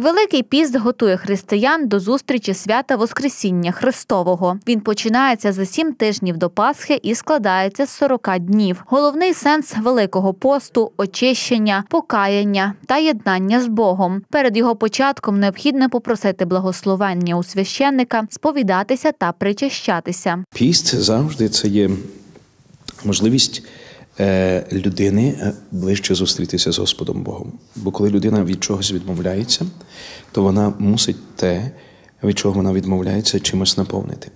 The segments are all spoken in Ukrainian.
Великий піст готує християн до зустрічі свята Воскресіння Христового. Він починається за сім тижнів до Пасхи і складається з 40 днів. Головний сенс великого посту очищення, покаяння та єднання з Богом. Перед його початком необхідно попросити благословення у священника, сповідатися та причащатися. Піст завжди це є можливість. Е, людини е, ближче зустрітися з Господом Богом. Бо коли людина від чогось відмовляється, то вона мусить те, від чого вона відмовляється, чимось наповнити.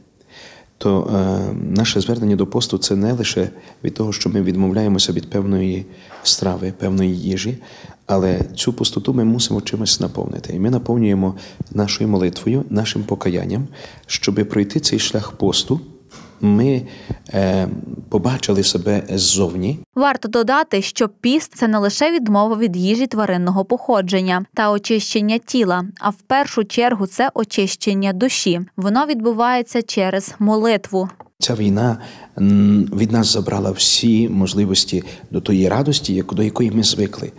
То е, наше звернення до посту це не лише від того, що ми відмовляємося від певної страви, певної їжі, але цю пустоту ми мусимо чимось наповнити. І ми наповнюємо нашою молитвою, нашим покаянням, щоб пройти цей шлях посту ми е, побачили себе ззовні. Варто додати, що піст це не лише відмова від їжі тваринного походження та очищення тіла, а в першу чергу це очищення душі. Воно відбувається через молитву. Ця війна від нас забрала всі можливості до тої радості, до якої ми звикли.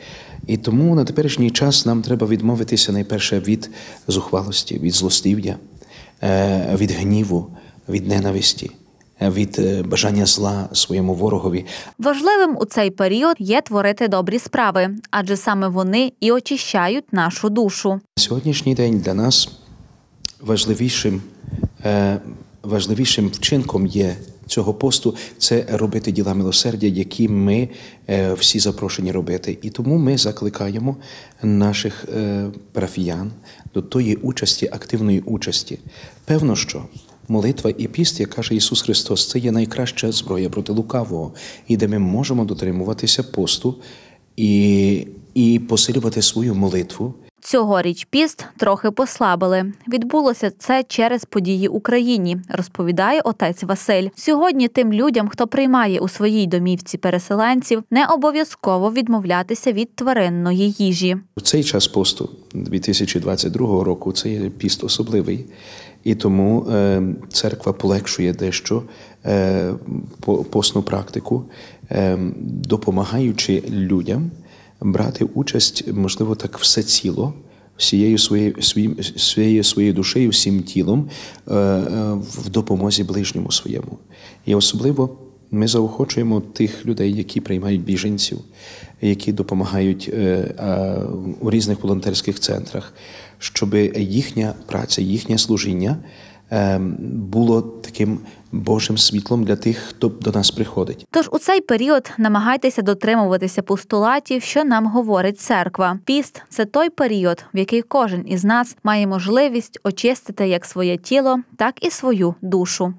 І тому на теперішній час нам треба відмовитися найперше від зухвалості, від злостив'я, е, від гніву, від ненависті від е, бажання зла своєму ворогові. Важливим у цей період є творити добрі справи, адже саме вони і очищають нашу душу. Сьогоднішній день для нас важливішим е, важливішим вчинком є. Цього посту це робити діла милосердя, які ми е, всі запрошені робити, і тому ми закликаємо наших е, парафіян до тої участі, активної участі. Певно, що Молитва і піст, як каже Ісус Христос, це є найкраща зброя проти лукавого, і де ми можемо дотримуватися посту і, і посилювати свою молитву. Цьогоріч піст трохи послабили. Відбулося це через події Україні, розповідає отець Василь. Сьогодні тим людям, хто приймає у своїй домівці переселенців, не обов'язково відмовлятися від тваринної їжі. У цей час посту 2022 року це є піст особливий. І тому е, церква полегшує дещо е, постну практику, е, допомагаючи людям брати участь, можливо, так все ціло. Всією своєю своєю своєю душею, всім тілом в допомозі ближньому своєму, і особливо ми заохочуємо тих людей, які приймають біженців, які допомагають е, у різних волонтерських центрах, щоб їхня праця, їхнє служіння е, було таким Божим світлом для тих, хто до нас приходить. Тож у цей період намагайтеся дотримуватися постулатів, що нам говорить церква. Піст це той період, в який кожен із нас має можливість очистити як своє тіло, так і свою душу.